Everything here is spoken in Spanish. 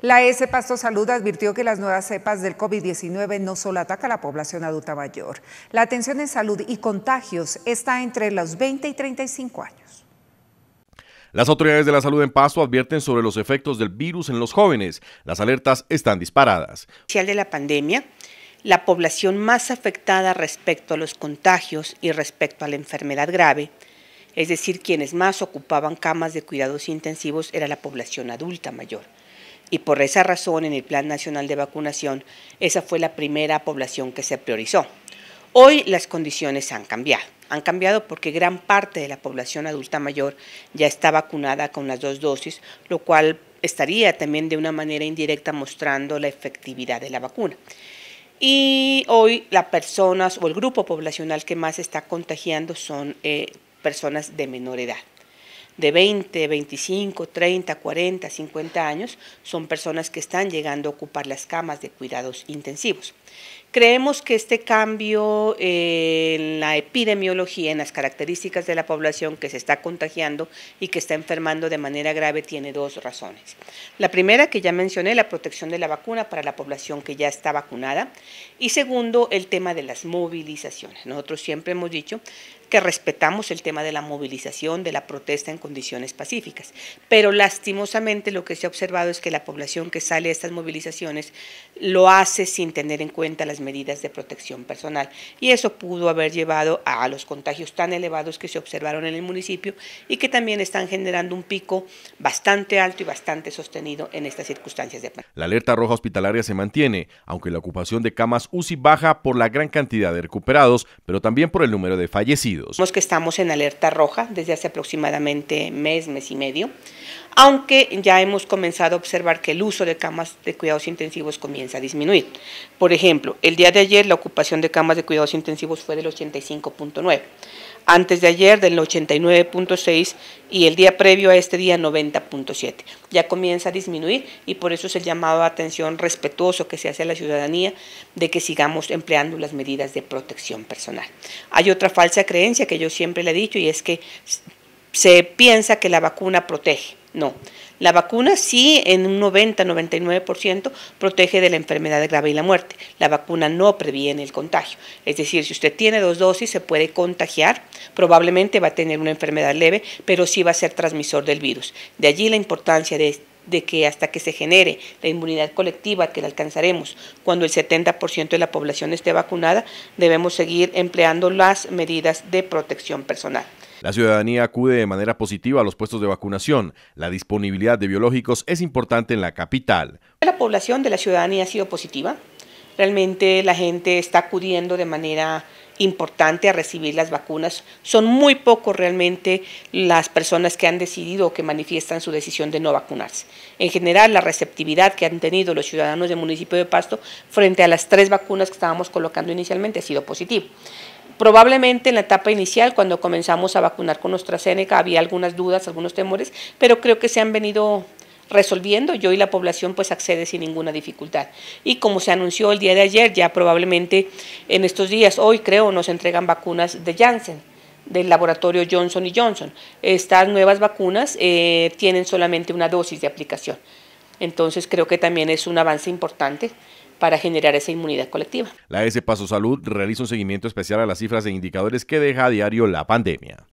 La S. Pasto Salud advirtió que las nuevas cepas del COVID-19 no solo ataca a la población adulta mayor. La atención en salud y contagios está entre los 20 y 35 años. Las autoridades de la salud en Pasto advierten sobre los efectos del virus en los jóvenes. Las alertas están disparadas. de la pandemia, la población más afectada respecto a los contagios y respecto a la enfermedad grave, es decir, quienes más ocupaban camas de cuidados intensivos era la población adulta mayor y por esa razón en el Plan Nacional de Vacunación esa fue la primera población que se priorizó. Hoy las condiciones han cambiado. Han cambiado porque gran parte de la población adulta mayor ya está vacunada con las dos dosis, lo cual estaría también de una manera indirecta mostrando la efectividad de la vacuna. Y hoy las personas o el grupo poblacional que más está contagiando son eh, personas de menor edad de 20, 25, 30, 40, 50 años son personas que están llegando a ocupar las camas de cuidados intensivos. Creemos que este cambio en la epidemiología, en las características de la población que se está contagiando y que está enfermando de manera grave tiene dos razones. La primera que ya mencioné, la protección de la vacuna para la población que ya está vacunada. Y segundo, el tema de las movilizaciones. Nosotros siempre hemos dicho que respetamos el tema de la movilización, de la protesta en condiciones pacíficas. Pero lastimosamente lo que se ha observado es que la población que sale a estas movilizaciones lo hace sin tener en cuenta las medidas de protección personal. Y eso pudo haber llevado a los contagios tan elevados que se observaron en el municipio y que también están generando un pico bastante alto y bastante sostenido en estas circunstancias de La alerta roja hospitalaria se mantiene, aunque la ocupación de camas UCI baja por la gran cantidad de recuperados, pero también por el número de fallecidos que estamos en alerta roja desde hace aproximadamente mes, mes y medio, aunque ya hemos comenzado a observar que el uso de camas de cuidados intensivos comienza a disminuir. Por ejemplo, el día de ayer la ocupación de camas de cuidados intensivos fue del 85.9 antes de ayer del 89.6 y el día previo a este día 90.7. Ya comienza a disminuir y por eso es el llamado a atención respetuoso que se hace a la ciudadanía de que sigamos empleando las medidas de protección personal. Hay otra falsa creencia que yo siempre le he dicho y es que se piensa que la vacuna protege. No, la vacuna sí en un 90-99% protege de la enfermedad grave y la muerte. La vacuna no previene el contagio. Es decir, si usted tiene dos dosis se puede contagiar, probablemente va a tener una enfermedad leve, pero sí va a ser transmisor del virus. De allí la importancia de de que hasta que se genere la inmunidad colectiva que la alcanzaremos cuando el 70% de la población esté vacunada, debemos seguir empleando las medidas de protección personal. La ciudadanía acude de manera positiva a los puestos de vacunación. La disponibilidad de biológicos es importante en la capital. La población de la ciudadanía ha sido positiva realmente la gente está acudiendo de manera importante a recibir las vacunas. Son muy pocos realmente las personas que han decidido o que manifiestan su decisión de no vacunarse. En general, la receptividad que han tenido los ciudadanos del municipio de Pasto frente a las tres vacunas que estábamos colocando inicialmente ha sido positiva. Probablemente en la etapa inicial, cuando comenzamos a vacunar con nuestra Seneca, había algunas dudas, algunos temores, pero creo que se han venido resolviendo. Yo y la población pues accede sin ninguna dificultad. Y como se anunció el día de ayer, ya probablemente en estos días, hoy creo, nos entregan vacunas de Janssen del laboratorio Johnson Johnson. Estas nuevas vacunas eh, tienen solamente una dosis de aplicación. Entonces creo que también es un avance importante para generar esa inmunidad colectiva. La S Paso Salud realiza un seguimiento especial a las cifras e indicadores que deja a diario la pandemia.